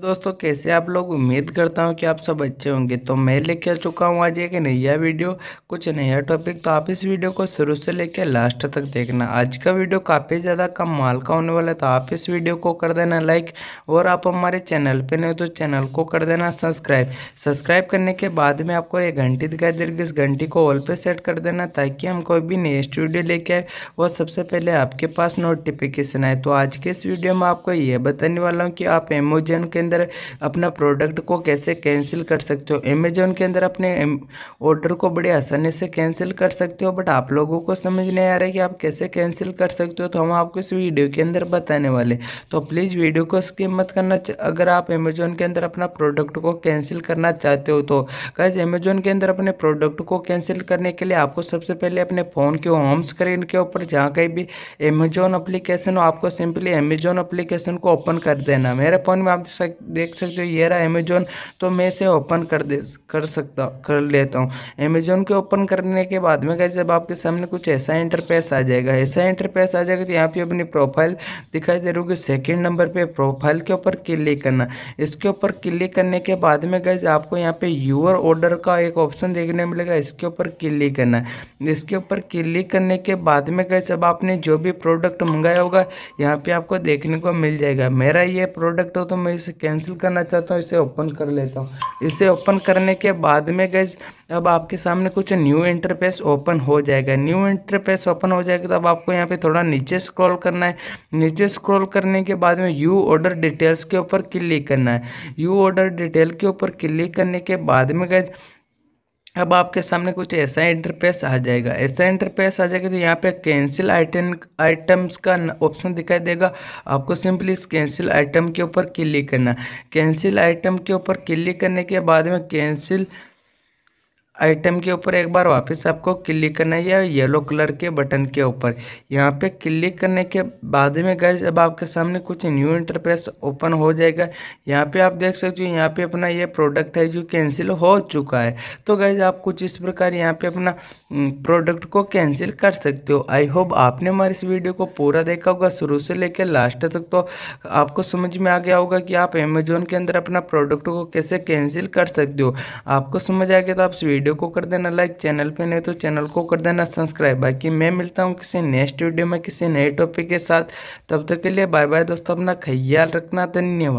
दोस्तों कैसे आप लोग उम्मीद करता हूँ कि आप सब अच्छे होंगे तो मैं लेके आ चुका हूँ आज एक नया वीडियो कुछ नया टॉपिक तो आप इस वीडियो को शुरू से लेके लास्ट तक देखना आज का वीडियो काफ़ी ज़्यादा कम माल का होने वाला है तो आप इस वीडियो को कर देना लाइक और आप हमारे चैनल पर नहीं तो चैनल को कर देना सब्सक्राइब सब्सक्राइब करने के बाद में आपको एक घंटी दिखाई देगी इस घंटी को ऑल पर सेट कर देना ताकि हम कोई भी नेक्स्ट वीडियो लेके आए और सबसे पहले आपके पास नोटिफिकेशन आए तो आज के इस वीडियो में आपको ये बताने वाला हूँ कि आप एमोजन के अंदर अपना प्रोडक्ट को कैसे कैंसिल कर सकते हो अमेजोन के अंदर अपने ऑर्डर um, को बड़े आसानी से कैंसिल कर सकते हो बट आप लोगों को समझ नहीं आ रहा है कि आप कैसे कैंसिल कर सकते हो तो हम आपको इस वीडियो के अंदर बताने वाले तो प्लीज़ वीडियो को स्किप मत करना अगर आप अमेजोन के अंदर अपना प्रोडक्ट को कैंसिल करना चाहते हो तो कैसे अमेजोन के अंदर अपने प्रोडक्ट को कैंसिल करने के लिए आपको सबसे पहले अपने फ़ोन के होम स्क्रीन के ऊपर जहाँ कहीं भी अमेजोन अप्लीकेशन हो आपको सिंपली अमेजोन अप्लीकेशन को ओपन कर देना मेरे फ़ोन में आप देख सक देख सकते हो ये रहा अमेजोन तो मैं इसे ओपन कर दे कर सकता कर लेता हूँ अमेजोन के ओपन करने के बाद में कैसे अब आपके सामने कुछ ऐसा इंटरपेस आ जाएगा ऐसा इंटरपेस आ जाएगा तो यहाँ पे अपनी प्रोफाइल दिखाई दे रही होगी सेकेंड नंबर पर प्रोफाइल के ऊपर क्लिक करना इसके ऊपर क्लिक करने के बाद में कैसे आपको यहाँ पे यूअर ऑर्डर का एक ऑप्शन देखने मिलेगा इसके ऊपर क्लिक करना इसके ऊपर क्लिक करने के बाद में कैसे अब आपने जो भी प्रोडक्ट मंगाया होगा यहाँ पे आपको देखने को मिल जाएगा मेरा ये प्रोडक्ट हो तो मैं इसे कैंसिल करना चाहता हूँ इसे ओपन कर लेता हूँ इसे ओपन करने के बाद में गैस अब आपके सामने कुछ न्यू इंटरफेस ओपन हो जाएगा न्यू इंटरफेस ओपन हो जाएगा तो अब आपको यहाँ पे थोड़ा नीचे स्क्रॉल करना है नीचे स्क्रॉल करने के बाद में यू ऑर्डर डिटेल्स के ऊपर क्लिक करना है यू ऑर्डर डिटेल के ऊपर क्लिक करने के बाद में गज अब आपके सामने कुछ ऐसा इंटरफेस आ जाएगा ऐसा इंटरफेस आ जाएगा तो यहाँ पे कैंसिल आइटम आइटम्स का ऑप्शन दिखाई देगा आपको सिंपली इस कैंसिल आइटम के ऊपर क्लिक करना कैंसिल आइटम के ऊपर क्लिक करने के बाद में कैंसिल आइटम के ऊपर एक बार वापस आपको क्लिक करना है या येलो कलर के बटन के ऊपर यहाँ पे क्लिक करने के बाद में गए अब आपके सामने कुछ न्यू इंटरफेस ओपन हो जाएगा यहाँ पे आप देख सकते हो यहाँ पे अपना ये प्रोडक्ट है जो कैंसिल हो चुका है तो गए आप कुछ इस प्रकार यहाँ पे अपना प्रोडक्ट हम्म, को कैंसिल कर सकते हो आई होप आपने हमारे इस वीडियो को पूरा देखा होगा शुरू से लेकर लास्ट तक तो आपको समझ में आ गया होगा कि आप अमेजोन के अंदर अपना प्रोडक्ट को कैसे कैंसिल कर सकते हो आपको समझ आ गया तो आप इस वीडियो को कर देना लाइक चैनल पे नहीं तो चैनल को कर देना सब्सक्राइब बाकी मैं मिलता हूँ किसी नेक्स्ट वीडियो में किसी नए टॉपिक के साथ तब तक के लिए बाय बाय दोस्तों अपना ख्याल रखना धन्यवाद